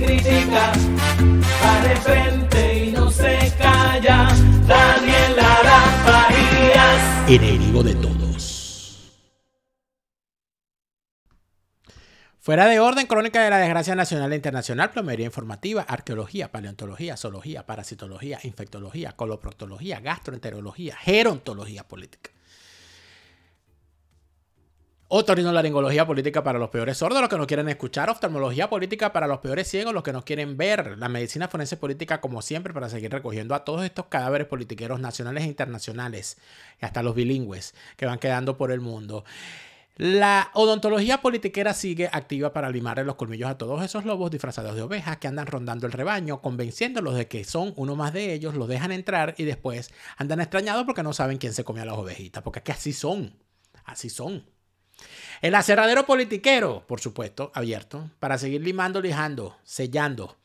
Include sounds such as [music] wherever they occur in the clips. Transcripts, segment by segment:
critica, va de frente y no se calla. Daniel Lara Farías, enemigo de todos. Fuera de orden, crónica de la desgracia nacional e internacional, plomería informativa, arqueología, paleontología, zoología, parasitología, infectología, coloproctología, gastroenterología, gerontología política la lingología política para los peores sordos, los que no quieren escuchar. Oftalmología política para los peores ciegos, los que no quieren ver. La medicina forense política, como siempre, para seguir recogiendo a todos estos cadáveres politiqueros nacionales e internacionales, y hasta los bilingües que van quedando por el mundo. La odontología politiquera sigue activa para limarle los colmillos a todos esos lobos disfrazados de ovejas que andan rondando el rebaño, convenciéndolos de que son uno más de ellos, los dejan entrar y después andan extrañados porque no saben quién se comió a las ovejitas, porque es que así son, así son. El aserradero politiquero, por supuesto, abierto, para seguir limando, lijando, sellando,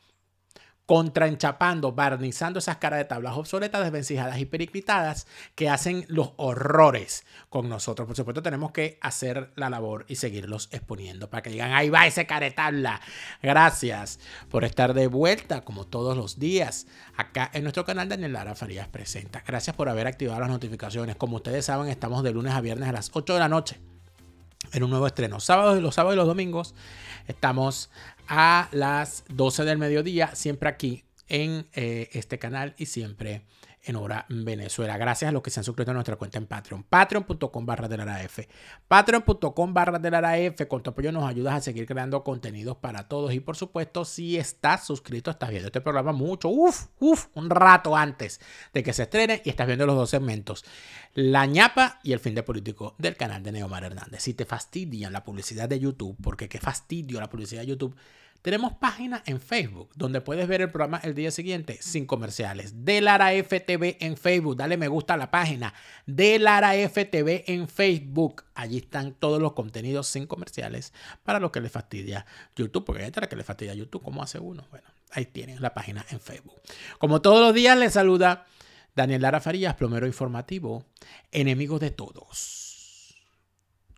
contraenchapando, barnizando esas caras de tablas obsoletas, desvencijadas y periclitadas que hacen los horrores con nosotros. Por supuesto, tenemos que hacer la labor y seguirlos exponiendo para que digan, ahí va ese caretabla. Gracias por estar de vuelta, como todos los días, acá en nuestro canal Daniel Lara Farías Presenta. Gracias por haber activado las notificaciones. Como ustedes saben, estamos de lunes a viernes a las 8 de la noche en un nuevo estreno. Sábados, los sábados y los domingos estamos a las 12 del mediodía, siempre aquí en eh, este canal y siempre en Venezuela. Gracias a los que se han suscrito a nuestra cuenta en Patreon. Patreon.com barra de la Patreon.com barra de la Con tu apoyo nos ayudas a seguir creando contenidos para todos. Y por supuesto, si estás suscrito, estás viendo este programa mucho, uff, uff, un rato antes de que se estrene y estás viendo los dos segmentos. La ñapa y el fin de político del canal de Neomar Hernández. Si te fastidian la publicidad de YouTube, porque qué fastidio la publicidad de YouTube tenemos página en Facebook donde puedes ver el programa el día siguiente sin comerciales. De Lara FTV en Facebook, dale me gusta a la página. de Lara FTV en Facebook. Allí están todos los contenidos sin comerciales para los que les fastidia YouTube, porque hay otra que le fastidia YouTube, ¿cómo hace uno? Bueno, ahí tienen la página en Facebook. Como todos los días, les saluda Daniel Lara Farías, plomero informativo, enemigo de todos.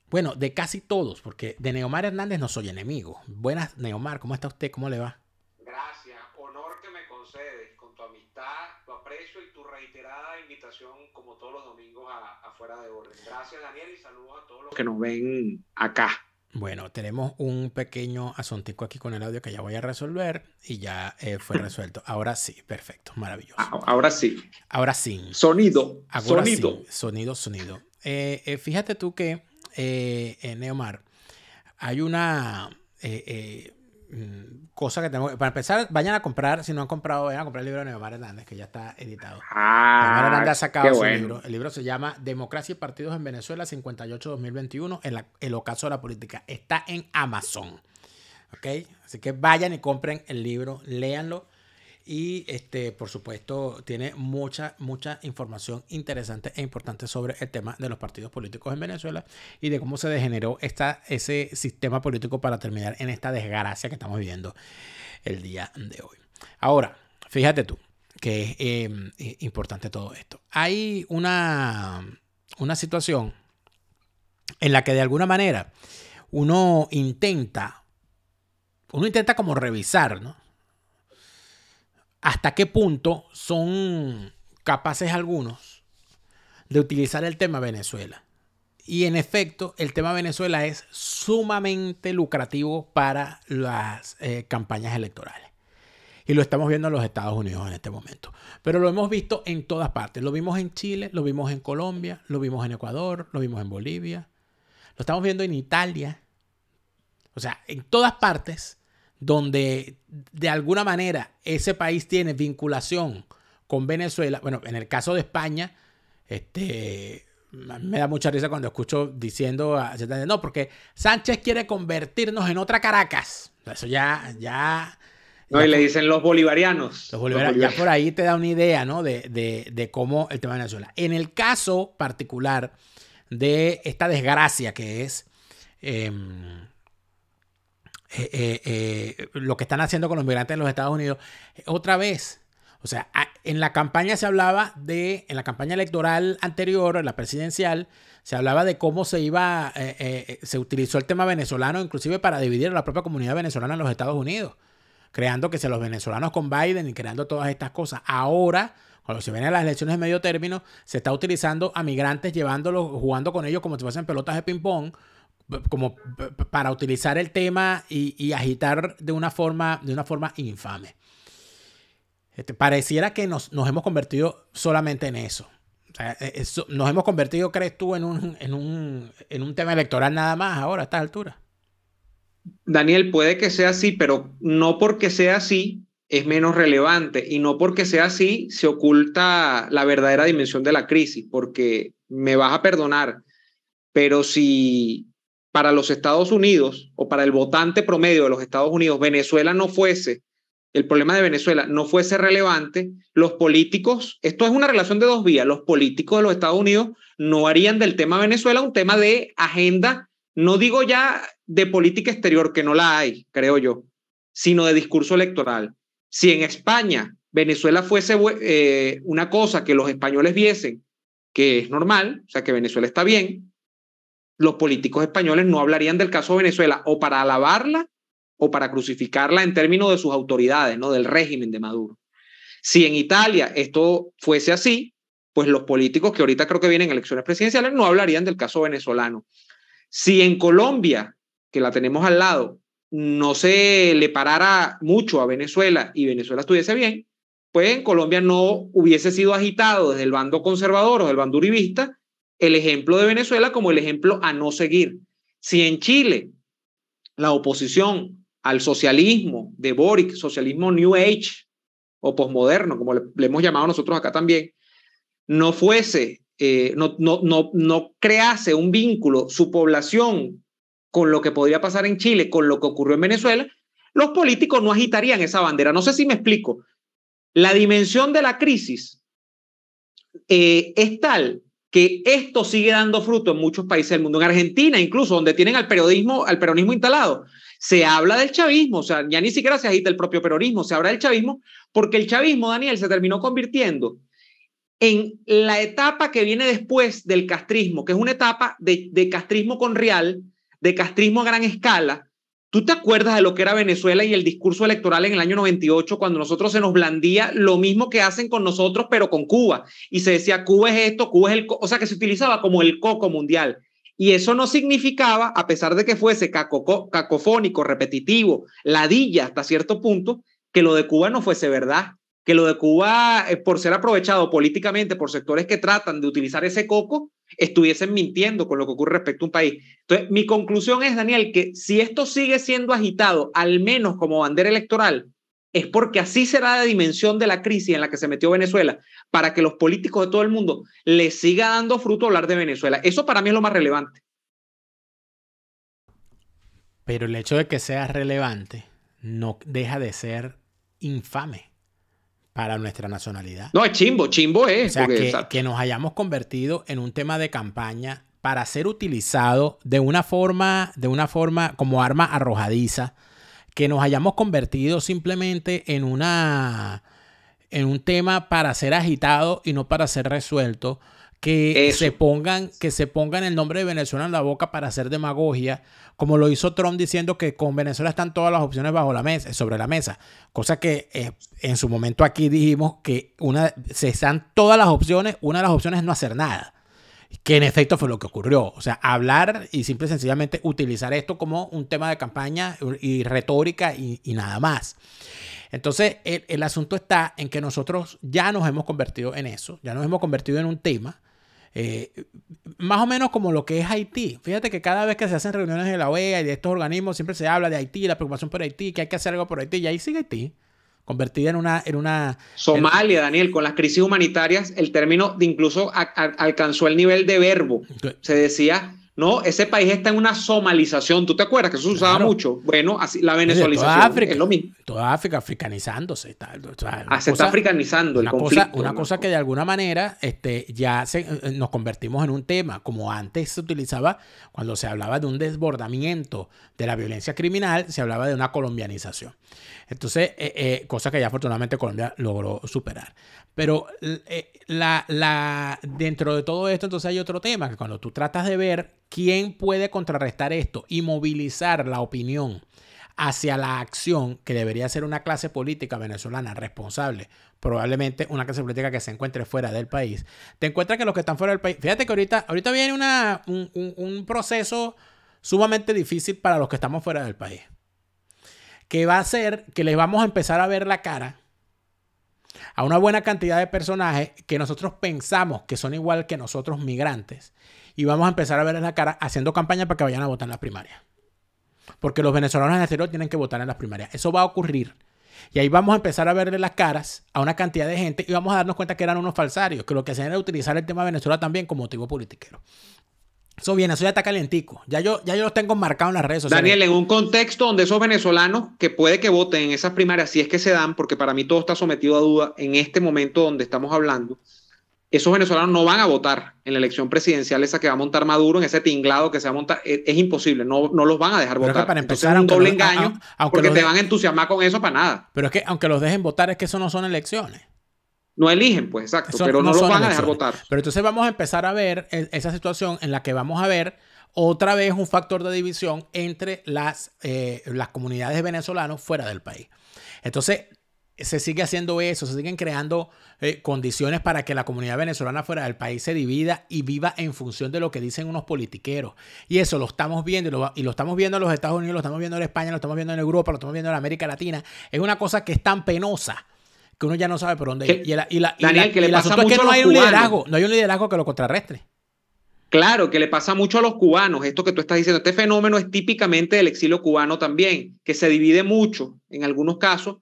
Bueno, de casi todos, porque de Neomar Hernández no soy enemigo. Buenas, Neomar, ¿cómo está usted? ¿Cómo le va? Gracias, honor que me concedes con tu amistad, tu aprecio y tu reiterada invitación, como todos los domingos, a, Fuera de Orden. Gracias, Daniel, y saludos a todos los que nos ven acá. Bueno, tenemos un pequeño asuntico aquí con el audio que ya voy a resolver y ya eh, fue resuelto. Ahora sí, perfecto, maravilloso. Ah, ahora sí. Ahora sí. Sonido. sonido. Sonido, sonido. Eh, eh, fíjate tú que eh, en Neomar, hay una eh, eh, mm, cosa que tengo para empezar, vayan a comprar, si no han comprado, vayan a comprar el libro de Neomar Hernández, que ya está editado. Ah, Neomar Hernández ha sacado su libro. El libro se llama Democracia y Partidos en Venezuela 58-2021, el, el ocaso de la política. Está en Amazon. ¿Ok? Así que vayan y compren el libro, léanlo. Y este, por supuesto, tiene mucha, mucha información interesante e importante sobre el tema de los partidos políticos en Venezuela y de cómo se degeneró esta, ese sistema político para terminar en esta desgracia que estamos viviendo el día de hoy. Ahora, fíjate tú que es em, importante todo esto. Hay una, una situación en la que de alguna manera uno intenta, uno intenta como revisar, ¿no? hasta qué punto son capaces algunos de utilizar el tema Venezuela. Y en efecto, el tema Venezuela es sumamente lucrativo para las eh, campañas electorales. Y lo estamos viendo en los Estados Unidos en este momento. Pero lo hemos visto en todas partes. Lo vimos en Chile, lo vimos en Colombia, lo vimos en Ecuador, lo vimos en Bolivia. Lo estamos viendo en Italia. O sea, en todas partes donde de alguna manera ese país tiene vinculación con Venezuela. Bueno, en el caso de España, este, me da mucha risa cuando escucho diciendo, no, porque Sánchez quiere convertirnos en otra Caracas. Eso ya, ya. No, y le dicen los bolivarianos. Los bolivarianos. Ya por ahí te da una idea, ¿no? De, de, de cómo el tema de Venezuela. En el caso particular de esta desgracia que es em, eh, eh, eh, lo que están haciendo con los migrantes en los Estados Unidos. Otra vez, o sea, en la campaña se hablaba de, en la campaña electoral anterior, en la presidencial, se hablaba de cómo se iba, eh, se utilizó el tema venezolano inclusive para dividir a la propia comunidad venezolana en los Estados Unidos, creando que se los venezolanos con Biden y creando todas estas cosas. Ahora, cuando se vienen las elecciones de medio término, se está utilizando a migrantes llevándolos, jugando con ellos como si fuesen pelotas de ping-pong como para utilizar el tema y, agitar de una forma, de una forma infame. Este, pareciera que nos, nos, hemos convertido solamente en eso. E, nos hemos convertido, crees tú, en un, en, en un tema electoral nada más ahora, a estas alturas. Daniel, puede que sea así, pero no porque sea así es menos relevante y no porque sea así se oculta la verdadera dimensión de la crisis, porque me vas a perdonar, pero si para los Estados Unidos o para el votante promedio de los Estados Unidos, Venezuela no fuese, el problema de Venezuela no fuese relevante, los políticos, esto es una relación de dos vías, los políticos de los Estados Unidos no harían del tema Venezuela un tema de agenda, no digo ya de política exterior, que no la hay, creo yo, sino de discurso electoral. Si en España Venezuela fuese eh, una cosa que los españoles viesen, que es normal, o sea, que Venezuela está bien, los políticos españoles no hablarían del caso Venezuela o para alabarla o para crucificarla en términos de sus autoridades, ¿no? del régimen de Maduro. Si en Italia esto fuese así, pues los políticos que ahorita creo que vienen elecciones presidenciales no hablarían del caso venezolano. Si en Colombia, que la tenemos al lado, no se le parara mucho a Venezuela y Venezuela estuviese bien, pues en Colombia no hubiese sido agitado desde el bando conservador o del bando uribista el ejemplo de Venezuela como el ejemplo a no seguir. Si en Chile la oposición al socialismo de Boric, socialismo New Age o posmoderno, como le, hemos llamado nosotros acá también, no fuese, eh, no, no, no, no crease un vínculo su población con lo que podría pasar en Chile, con lo que ocurrió en Venezuela, los políticos no agitarían esa bandera. No sé si me explico. La dimensión de la crisis eh, es tal que esto sigue dando fruto en muchos países del mundo, en Argentina incluso, donde tienen al periodismo, al peronismo instalado. Se habla del chavismo, o sea, ya ni siquiera se agita el propio peronismo, se habla del chavismo, porque el chavismo, Daniel, se terminó convirtiendo en la etapa que viene después del castrismo, que es una etapa de, de castrismo con real, de castrismo a gran escala, ¿Tú te acuerdas de lo que era Venezuela y el discurso electoral en el año 98 cuando nosotros se nos blandía lo mismo que hacen con nosotros pero con Cuba? Y se decía, Cuba es esto, Cuba es el... o sea, que se utilizaba como el coco mundial. Y eso no significaba, a pesar de que fuese cacofónico, repetitivo, ladilla hasta cierto punto, que lo de Cuba no fuese verdad que lo de Cuba, eh, por ser aprovechado políticamente por sectores que tratan de utilizar ese coco, estuviesen mintiendo con lo que ocurre respecto a un país. Entonces, mi conclusión es, Daniel, que si esto sigue siendo agitado, al menos como bandera electoral, es porque así será la dimensión de la crisis en la que se metió Venezuela, para que los políticos de todo el mundo le siga dando fruto hablar de Venezuela. Eso para mí es lo más relevante. Pero el hecho de que sea relevante no deja de ser infame para nuestra nacionalidad. No, es chimbo, chimbo es. que, nos hayamos convertido en un tema de campaña para ser utilizado de una forma, de una forma como arma arrojadiza, que nos hayamos convertido simplemente en una, en un tema para ser agitado y no para ser resuelto que se pongan que se pongan el nombre de Venezuela en la boca para hacer demagogia, como lo hizo Trump diciendo que con Venezuela están todas las opciones bajo la mesa, sobre la mesa, cosa que eh, en su momento aquí dijimos que una se están todas las opciones, una de las opciones es no hacer nada, que en efecto fue lo que ocurrió, o sea, hablar y simple y sencillamente utilizar esto como un tema de campaña y retórica y, nada más. Entonces, el, el asunto está en que nosotros ya nos hemos convertido en eso, ya nos hemos convertido en un tema eh, más o menos como lo que es Haití. Fíjate que cada vez que se hacen reuniones de la OEA y de estos organismos, siempre se habla de Haití, la preocupación por Haití, que hay que hacer algo por Haití. Y ahí sigue Haití, convertida en una... En una Somalia, Daniel, con las crisis humanitarias, el término de incluso alcanzó el nivel de verbo. Se decía ¿no? Ese país está en una somalización, ¿tú te acuerdas que eso se usaba mucho? Bueno, así, la venezolización África, es lo mismo. Toda África africanizándose. Ah, se está africanizando el conflicto. una cosa que de alguna manera este, ya eh, nos convertimos en un tema, como antes se utilizaba cuando se hablaba de un desbordamiento de la violencia criminal, se hablaba de una colombianización. Entonces, eh, eh, cosa que ya afortunadamente Colombia logró superar. Pero la, dentro de todo esto, entonces hay otro tema, que cuando tú tratas de ver ¿Quién puede contrarrestar esto y movilizar la opinión hacia la acción que debería ser una clase política venezolana responsable? Probablemente una clase política que se encuentre fuera del país. Te encuentras que los que están fuera del país, fíjate que ahorita, ahorita viene un, un proceso sumamente difícil para los que estamos fuera del país, que va a ser que les vamos a empezar a ver la cara a una buena cantidad de personajes que nosotros pensamos que son igual que nosotros migrantes y vamos a empezar a ver en la cara haciendo campaña para que vayan a votar en las primarias. Porque los venezolanos en el exterior tienen que votar en las primarias. Eso va a ocurrir. Y ahí vamos a empezar a verle las caras a una cantidad de gente y vamos a darnos cuenta que eran unos falsarios, que lo que hacían era utilizar el tema de Venezuela también como motivo politiquero. Eso viene, eso ya está calentico. Ya yo, ya yo los tengo marcados en las redes sociales. Daniel, en un contexto donde esos venezolanos que puede que voten en esas primarias, si es que se dan, porque para mí todo está sometido a duda en este momento donde estamos hablando, esos venezolanos no van a votar en la elección presidencial esa que va a montar Maduro, en ese tinglado que se va a montar, e-, es, imposible, no, los van a dejar votar. Es para empezar, un doble engaño, porque te van a entusiasmar con eso para nada. Pero es que aunque los dejen votar, es que eso no son elecciones no eligen, pues exacto, pero no, los van a dejar votar. Pero entonces vamos a empezar a ver esa situación en la que vamos a ver otra vez un factor de división entre las, eh, las comunidades de venezolanos fuera del país. Entonces, se sigue haciendo eso, se siguen creando eh, condiciones para que la comunidad venezolana fuera del país se divida y viva en función de lo que dicen unos politiqueros. Y eso lo estamos viendo, y lo, estamos viendo en los Estados Unidos, lo estamos viendo en España, lo estamos viendo en Europa, lo estamos viendo en América Latina. Es una cosa que es tan penosa que uno ya no sabe por dónde ir. Y, la, y, Daniel, que le pasa mucho es que hay no hay un liderazgo que lo contrarrestre. Claro, que le pasa mucho a los cubanos, esto que tú estás diciendo, este fenómeno es típicamente del exilio cubano también, que se divide mucho en algunos casos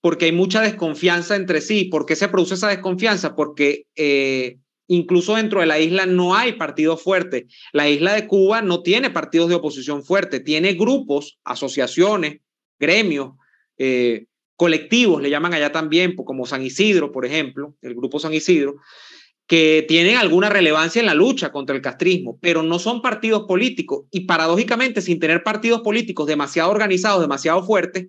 porque hay mucha desconfianza entre sí. ¿Por qué se produce esa desconfianza? Porque eh, incluso dentro de la isla no hay partidos fuertes. La isla de Cuba no tiene partidos de oposición fuerte, tiene grupos, asociaciones, gremios, eh, colectivos, le llaman allá también, como San Isidro, por ejemplo, el grupo San Isidro, que tienen alguna relevancia en la lucha contra el castrismo, pero no son partidos políticos y paradójicamente sin tener partidos políticos demasiado organizados, demasiado fuertes,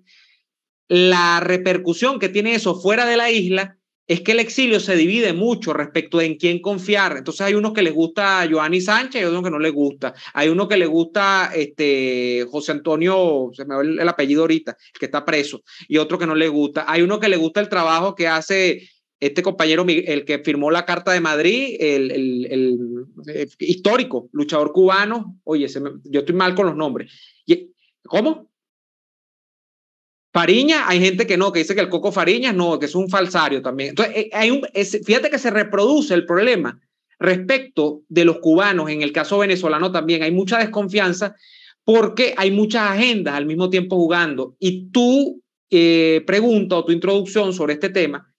la repercusión que tiene eso fuera de la isla es que el exilio se divide mucho respecto de en quién confiar. Entonces hay unos que les gusta a Joanny Sánchez y otros que no les gusta. Hay uno que le gusta este, José Antonio, se me va el, apellido ahorita, que está preso, y otro que no le gusta. Hay uno que le gusta el trabajo que hace este compañero, el que firmó la Carta de Madrid, el, eh, histórico luchador cubano. Oye, yo estoy mal con los nombres. ¿Cómo? Fariña, hay gente que no, que dice que el Coco Fariña, no, que es un falsario también. Entonces, eh, hay un, fíjate que se reproduce el problema respecto de los cubanos, en el caso venezolano también, hay mucha desconfianza porque hay muchas agendas al mismo tiempo jugando. Y tu eh, pregunta o tu introducción sobre este tema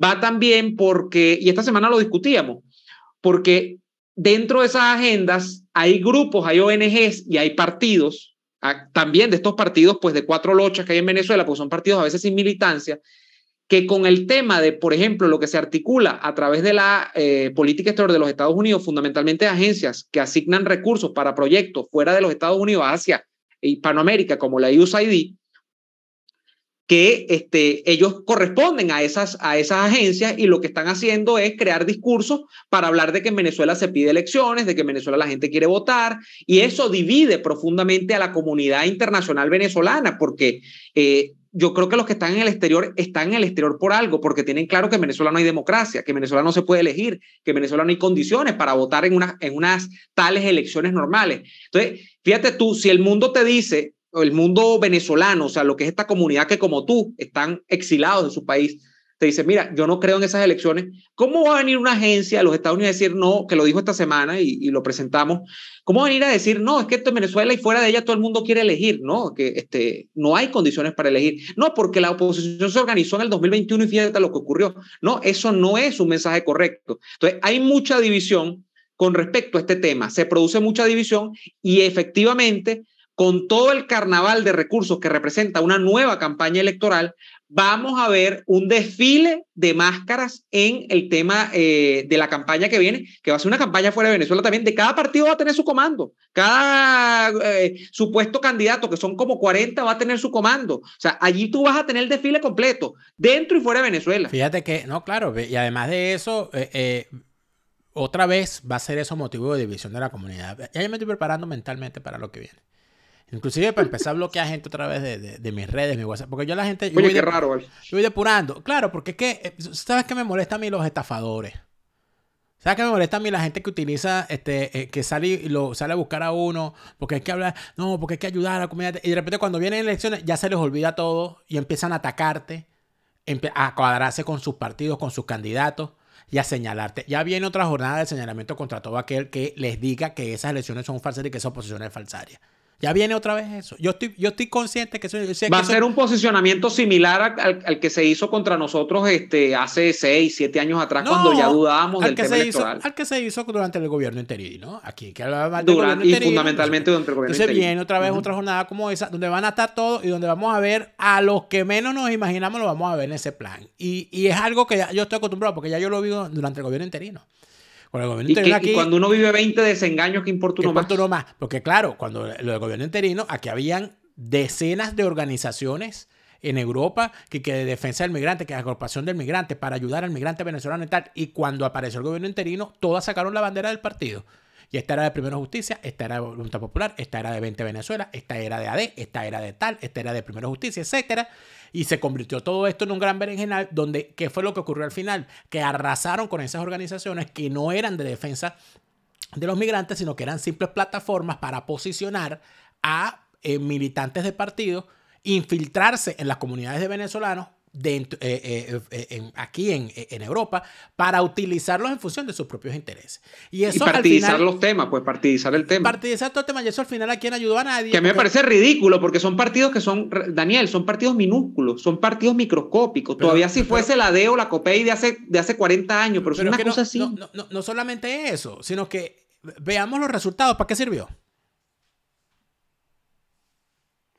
va también porque, y esta semana lo discutíamos, porque dentro de esas agendas hay grupos, hay ONGs y hay partidos también de estos partidos, pues de cuatro lochas que hay en Venezuela, pues son partidos a veces sin militancia, que con el tema de, por ejemplo, lo que se articula a través de la eh, política exterior de los Estados Unidos, fundamentalmente agencias que asignan recursos para proyectos fuera de los Estados Unidos hacia eh, Hispanoamérica, como la USAID, que este, ellos corresponden a esas, a esas agencias y lo que están haciendo es crear discursos para hablar de que en Venezuela se pide elecciones, de que en Venezuela la gente quiere votar, y eso divide profundamente a la comunidad internacional venezolana, porque eh, yo creo que los que están en el exterior están en el exterior por algo, porque tienen claro que en Venezuela no hay democracia, que en Venezuela no se puede elegir, que en Venezuela no hay condiciones para votar en, en unas tales elecciones normales. Entonces, fíjate tú, si el mundo te dice el mundo venezolano, o sea, lo que es esta comunidad que como tú están exilados de su país, te dice, mira, yo no creo en esas elecciones, ¿cómo va a venir una agencia de los Estados Unidos a decir no, que lo dijo esta semana y, lo presentamos? ¿Cómo va a venir a decir no, es que esto es Venezuela y fuera de ella todo el mundo quiere elegir, no, que este, no hay condiciones para elegir? No, porque la oposición se organizó en el 2021 y fíjate lo que ocurrió. No, eso no es un mensaje correcto. Entonces, hay mucha división con respecto a este tema. Se produce mucha división y efectivamente con todo el carnaval de recursos que representa una nueva campaña electoral, vamos a ver un desfile de máscaras en el tema eh, de la campaña que viene, que va a ser una campaña fuera de Venezuela también, de cada partido va a tener su comando, cada eh, supuesto candidato, que son como 40, va a tener su comando. O sea, allí tú vas a tener el desfile completo, dentro y fuera de Venezuela. Fíjate que, no, claro, y además de eso... Eh, otra vez va a ser eso motivo de división de la comunidad. Ya me estoy preparando mentalmente para lo que viene. Inclusive para empezar a bloquear gente otra vez de, de, mis redes, mi WhatsApp. Porque yo la gente... Yo voy raro. Yo voy depurando. Claro, porque es que... Eh, ¿Sabes qué me molesta a mí los estafadores? ¿Sabes qué me molesta a mí la gente que utiliza, este, eh, que sale, lo, sale a buscar a uno, porque hay que hablar, no, porque hay que ayudar a la comunidad. Y de repente cuando vienen elecciones ya se les olvida todo y empiezan a atacarte, a cuadrarse con sus partidos, con sus candidatos y a señalarte. Ya viene otra jornada de señalamiento contra todo aquel que les diga que esas elecciones son falsas y que esa oposición es falsaria. Ya viene otra vez eso. Yo estoy, yo estoy consciente que eso... Va a ser un posicionamiento similar al, que se hizo contra nosotros este, hace seis, siete años atrás, cuando ya dudábamos del que tema se electoral. Hizo, al que se hizo durante el gobierno interino, aquí, que hablaba durante, Y fundamentalmente durante el gobierno entonces viene otra vez otra jornada como esa, donde van a estar todos y donde vamos a ver a los que menos nos imaginamos, lo vamos a ver en ese plan. Y, es algo que ya, yo estoy acostumbrado, porque ya yo lo vi durante el gobierno interino cuando uno vive 20 desengaños, ¿qué importa uno ¿qué más? Uno más? Porque claro, cuando lo del gobierno interino, aquí habían decenas de organizaciones en Europa que, que de defensa del migrante, que la agrupación del migrante, para ayudar al migrante venezolano y tal. Y cuando apareció el gobierno interino, todas sacaron la bandera del partido. Y esta era de Primera Justicia, esta era de Voluntad Popular, esta era de 20 Venezuela, esta era de AD, esta era de tal, esta era de Primera Justicia, etcétera. Y se convirtió todo esto en un gran berenjenal donde, ¿qué fue lo que ocurrió al final? Que arrasaron con esas organizaciones que no eran de defensa de los migrantes, sino que eran simples plataformas para posicionar a eh, militantes de partido, infiltrarse en las comunidades de venezolanos dentro, eh, eh, eh, aquí en, Europa para utilizarlos en función de sus propios intereses. Y, eso, partidizar los temas, pues partidizar el tema. Partidizar todo el tema y eso al final a quién ayudó a nadie. Que me parece ridículo porque son partidos que son, Daniel, son partidos minúsculos, son partidos microscópicos. Todavía si fuese la DEO, la COPEI de hace, de hace 40 años, pero, es una cosa así. No, no, no solamente eso, sino que veamos los resultados, ¿para qué sirvió?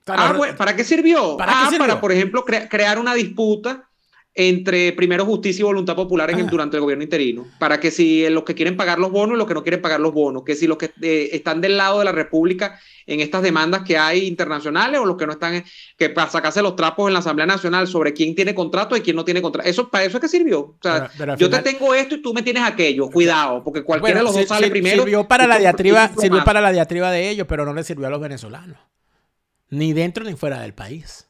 Ah, ¿Para qué sirvió? ¿Para, ah, para por ejemplo, crear una disputa entre primero justicia y voluntad popular en ah. durante el gobierno interino, para que si eh, los que quieren pagar los bonos y los que no quieren pagar los bonos, que si los que eh, están del lado de la República en estas demandas que hay internacionales o los que no están, eh, que para sacarse los trapos en la Asamblea Nacional sobre quién tiene contrato y quién no tiene contrato. Eso, para eso es que sirvió. yo te tengo esto y tú me tienes aquello. Cuidado, porque cualquiera de los dos sale primero. Sirvió para, la diatriba, sirvió para la diatriba de ellos, pero no le sirvió a los venezolanos ni dentro ni fuera del país.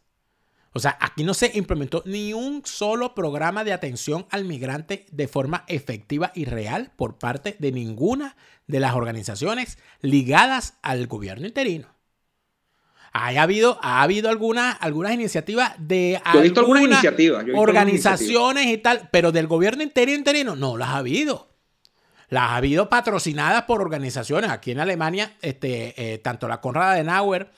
O sea, aquí no se implementó ni un solo programa de atención al migrante de forma efectiva y real por parte de ninguna de las organizaciones ligadas al gobierno interino. habido, ha habido algunas, iniciativas de algunas organizaciones y tal, pero del gobierno interino interino no las ha habido. Las ha habido patrocinadas por organizaciones. Aquí en Alemania, este, eh, tanto la de Adenauer,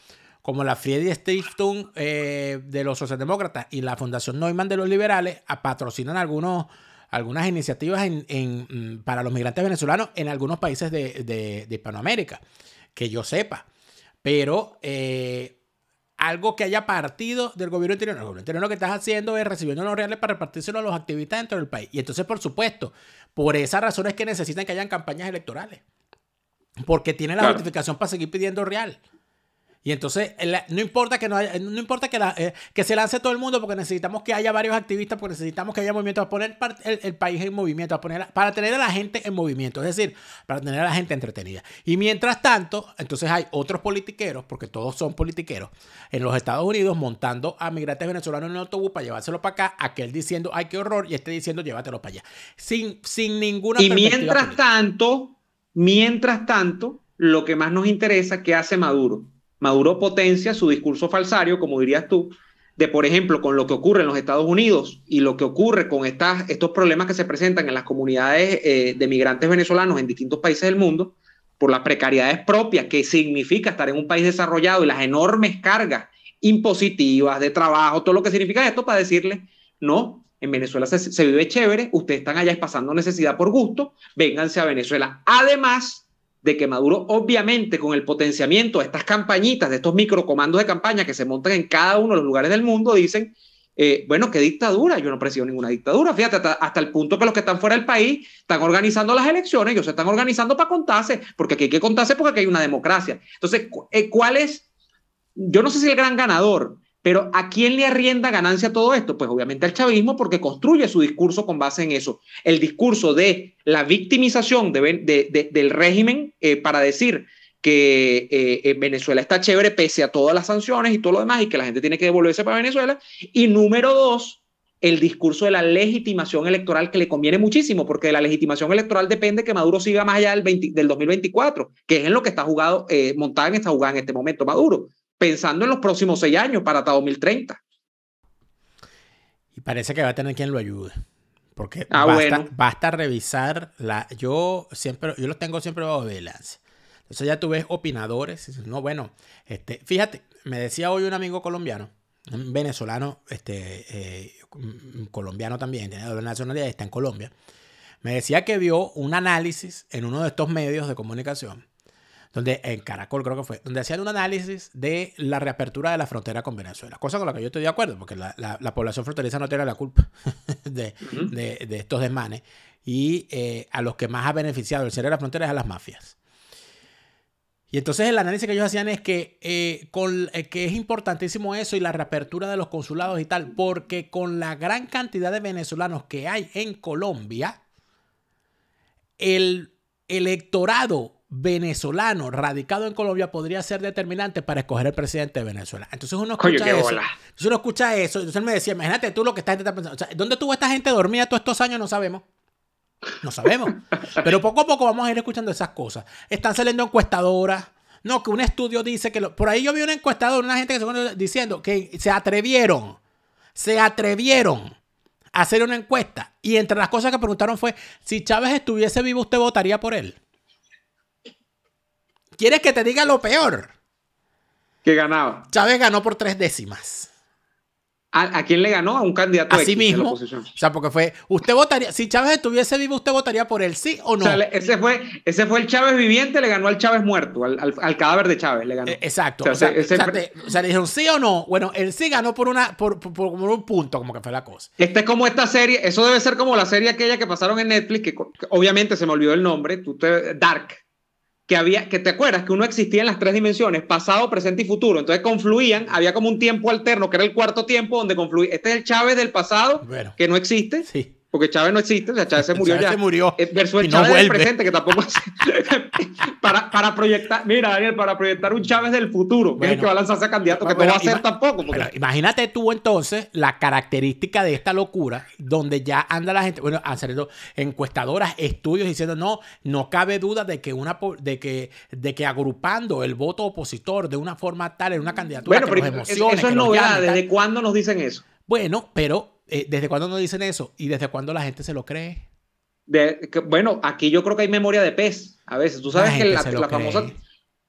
como la Friedrich Stiftung eh, de los socialdemócratas y la Fundación Neumann de los liberales, a patrocinan algunos, algunas iniciativas mm, para los migrantes venezolanos en algunos países de, Hispanoamérica, que yo sepa. Pero eh, algo que haya partido del gobierno interior. El gobierno interior lo que estás haciendo es recibiendo los reales para repartírselo a los activistas dentro del país. Y entonces, por supuesto, por esas razones que necesitan que hayan campañas electorales. Porque tienen la justificación para seguir pidiendo real. Y entonces, eh, no importa que, no, eh, importa que, eh, que se lance todo el mundo, porque necesitamos que haya varios activistas, porque necesitamos que haya movimiento, para poner el, país en movimiento, a poner, para tener a la gente en movimiento, es decir, para tener a la gente entretenida. Y mientras tanto, entonces hay otros politiqueros, porque todos son politiqueros, en los Estados Unidos montando a migrantes venezolanos en un autobús para llevárselo para acá, aquel diciendo, ay, qué horror, y este diciendo, llévatelo para allá. Sin, sin ninguna... Y mientras tanto, mientras tanto, lo que más nos interesa, ¿qué hace Maduro? Maduro potencia su discurso falsario, como dirías tú, de, por ejemplo, con lo que ocurre en los Estados Unidos y lo que ocurre con estas, estos problemas que se presentan en las comunidades eh, de migrantes venezolanos en distintos países del mundo, por las precariedades propias que significa estar en un país desarrollado y las enormes cargas impositivas de trabajo, todo lo que significa esto para decirle, no, en Venezuela se, vive chévere, ustedes están allá pasando necesidad por gusto, vénganse a Venezuela. Además, de que Maduro, obviamente, con el potenciamiento de estas campañitas, de estos microcomandos de campaña que se montan en cada uno de los lugares del mundo, dicen, eh, bueno, ¿qué dictadura? Yo no presido ninguna dictadura. Fíjate, hasta, el punto que los que están fuera del país están organizando las elecciones, ellos se están organizando para contarse, porque aquí hay que contarse porque aquí hay una democracia. Entonces, eh, ¿cuál es? Yo no sé si el gran ganador, pero ¿a quién le arrienda ganancia todo esto? Pues obviamente al chavismo porque construye su discurso con base en eso. El discurso de la victimización del régimen eh, para decir que eh, eh, Venezuela está chévere pese a todas las sanciones y todo lo demás y que la gente tiene que devolverse para Venezuela. Y número dos, el discurso de la legitimación electoral que le conviene muchísimo, porque la legitimación electoral depende que Maduro siga más allá del, 2024, que es en lo que está jugado, eh, Montaña está jugando en este momento Maduro pensando en los próximos seis años para hasta 2030. Y parece que va a tener quien lo ayude. Porque ah, basta, revisar la. Yo siempre, yo los tengo siempre bajo vigilancia. Entonces ya tú ves opinadores. no, bueno, este, fíjate, me decía hoy un amigo colombiano, venezolano, este, eh, colombiano también, tiene la nacionalidad, está en Colombia. Me decía que vio un análisis en uno de estos medios de comunicación donde en Caracol creo que fue, donde hacían un análisis de la reapertura de la frontera con Venezuela, cosa con la que yo estoy de acuerdo, porque la, población fronteriza no tiene la culpa [laughs] de, estos desmanes, y eh, a los que más ha beneficiado el cierre de las fronteras es a las mafias. Y entonces el análisis que ellos hacían es que, eh, con, eh, que es importantísimo eso y la reapertura de los consulados y tal, porque con la gran cantidad de venezolanos que hay en Colombia, el electorado venezolano radicado en Colombia podría ser determinante para escoger el presidente de Venezuela. Entonces uno escucha eso. Entonces uno escucha eso. Entonces me decía, imagínate tú lo que esta gente está pensando. ¿Dónde tuvo esta gente dormida todos estos años? No sabemos. No sabemos. [laughs] Pero poco a poco vamos a ir escuchando esas cosas. Están saliendo encuestadoras. No, que un estudio dice que... Por ahí yo vi una encuestadora, una gente que se diciendo que se atrevieron. Se atrevieron a hacer una encuesta. Y entre las cosas que preguntaron fue, si Chávez estuviese vivo, ¿usted votaría por él? ¿Quieres que te diga lo peor? Que ganaba. Chávez ganó por tres décimas. ¿A, quién le ganó? A un candidato A mismo. De la oposición. O sea, porque fue. Usted votaría. Si Chávez estuviese vivo, ¿usted votaría por él, sí o no? ese, fue, ese fue el Chávez viviente, le ganó al Chávez muerto, al, cadáver de Chávez, le ganó. exacto. O sea, le dijeron sí o no. Bueno, él sí ganó por, una, por, un punto, como que fue la cosa. Este es como esta serie. Eso debe ser como la serie aquella que pasaron en Netflix, que, obviamente se me olvidó el nombre. Tú te, Dark que había, que te acuerdas que uno existía en las tres dimensiones, pasado, presente y futuro. Entonces confluían, había como un tiempo alterno, que era el cuarto tiempo, donde confluía. Este es el Chávez del pasado, que no existe, porque Chávez no existe, o sea, Chávez se [laughs] murió Chávez Se murió. Eh, versus el no Chávez del presente, que tampoco es. [laughs] para, para proyectar, mira, Daniel, para proyectar un Chávez del futuro, bueno, que el que va a lanzarse a candidato, que no va a ser tampoco. imagínate tú entonces la característica de esta locura, donde ya anda la gente, bueno, haciendo encuestadoras, estudios diciendo, no, no cabe duda de que, una, de que, de que agrupando el voto opositor de una forma tal en una candidatura. Bueno, pero eso es novedad, ¿desde cuándo nos dicen eso? Bueno, pero eh, ¿desde cuándo nos dicen eso? ¿Y desde cuándo la gente se lo cree? bueno, aquí yo creo que hay memoria de pez a veces. Tú sabes que la, famosa,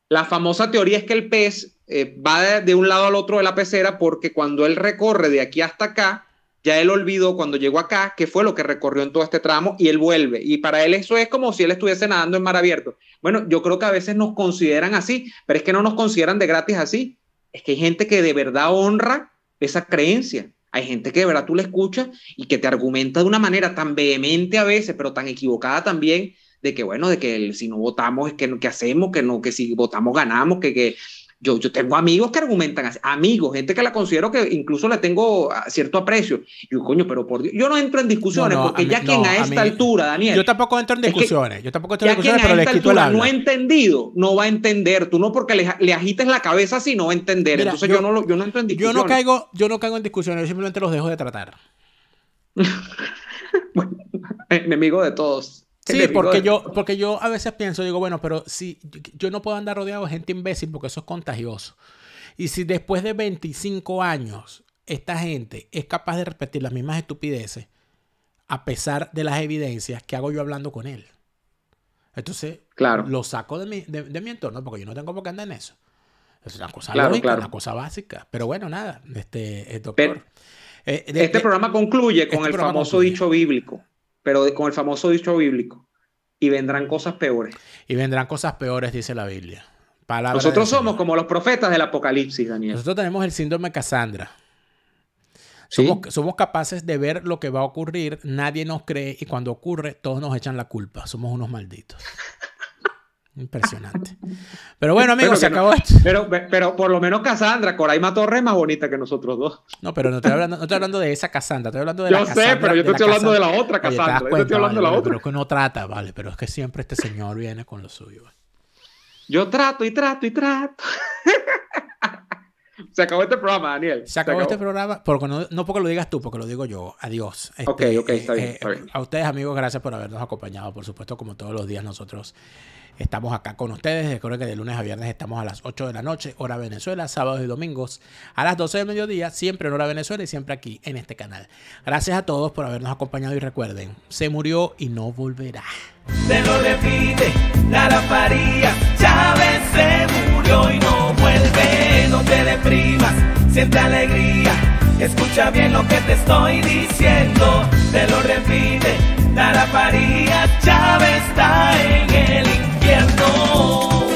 la famosa teoría es que el pez eh, va de, un lado al otro de la pecera porque cuando él recorre de aquí hasta acá, ya él olvidó cuando llegó acá qué fue lo que recorrió en todo este tramo y él vuelve. Y para él eso es como si él estuviese nadando en mar abierto. Bueno, yo creo que a veces nos consideran así, pero es que no nos consideran de gratis así. Es que hay gente que de verdad honra esa creencia. Hay gente que de verdad tú le escuchas y que te argumenta de una manera tan vehemente a veces, pero tan equivocada también, de que bueno, de que si no votamos es que, que hacemos, que no, que si votamos ganamos, que, que yo, yo tengo amigos que argumentan así, amigos, gente que la considero que incluso le tengo ah, cierto aprecio. Yo, coño, pero por Dios, yo no entro en discusiones porque ya quien a esta altura, Daniel. Yo tampoco entro en discusiones, yo tampoco entro en discusiones, pero le quito altura, No he entendido, no va a entender. Tú no porque le, agites la cabeza si no va a entender. Entonces yo, no lo, yo no entro en discusiones. Yo no caigo, yo no caigo en discusiones, yo simplemente los dejo de tratar. [laughs] enemigo de todos. Sí, porque yo, porque yo a veces pienso, digo, bueno, pero si yo no puedo andar rodeado de gente imbécil porque eso es contagioso. Y si después de 25 años esta gente es capaz de repetir las mismas estupideces, a pesar de las evidencias que hago yo hablando con él. Entonces, lo saco de mi, entorno porque yo no tengo por qué andar en eso. Es una cosa cosa básica. Pero bueno, nada, este, eh, doctor. Eh, este programa concluye con este el famoso dicho bíblico pero con el famoso dicho bíblico, y vendrán cosas peores. Y vendrán cosas peores, dice la Biblia. Nosotros somos como los profetas del Apocalipsis, Daniel. Nosotros tenemos el síndrome Cassandra. somos, capaces de ver lo que va a ocurrir, nadie nos cree y cuando ocurre todos nos echan la culpa. Somos unos malditos. [laughs] Impresionante. Pero bueno, amigos, se acabó esto. Pero, pero por lo menos Cassandra, Coraima Torres es más bonita que nosotros dos. No, pero no estoy hablando, no estoy hablando de esa Cassandra, estoy hablando de la otra Cassandra. Yo sé, pero yo te estoy hablando de la otra Cassandra. Oye, yo estoy hablando de la otra. Pero que no trata, vale, pero es que siempre este señor viene con lo suyo. Yo trato y trato y trato. [laughs] Se acabó este programa, Daniel. Se acabó, este programa, porque no, porque lo digas tú, porque lo digo yo. Adiós. Este, ok, eh, está bien, A ustedes, amigos, gracias por habernos acompañado. Por supuesto, como todos los días, nosotros estamos acá con ustedes. Recuerden que de lunes a viernes estamos a las 8 de la noche, hora Venezuela, sábados y domingos a las 12 del mediodía, siempre en hora Venezuela y siempre aquí en este canal. Gracias a todos por habernos acompañado y recuerden, se murió y no volverá. Se lo repite, la Faría, Chávez se y y no vuelve. No te deprimas, siente alegría. Escucha bien lo que te estoy diciendo. Te lo repite, paría Chávez está en el infierno.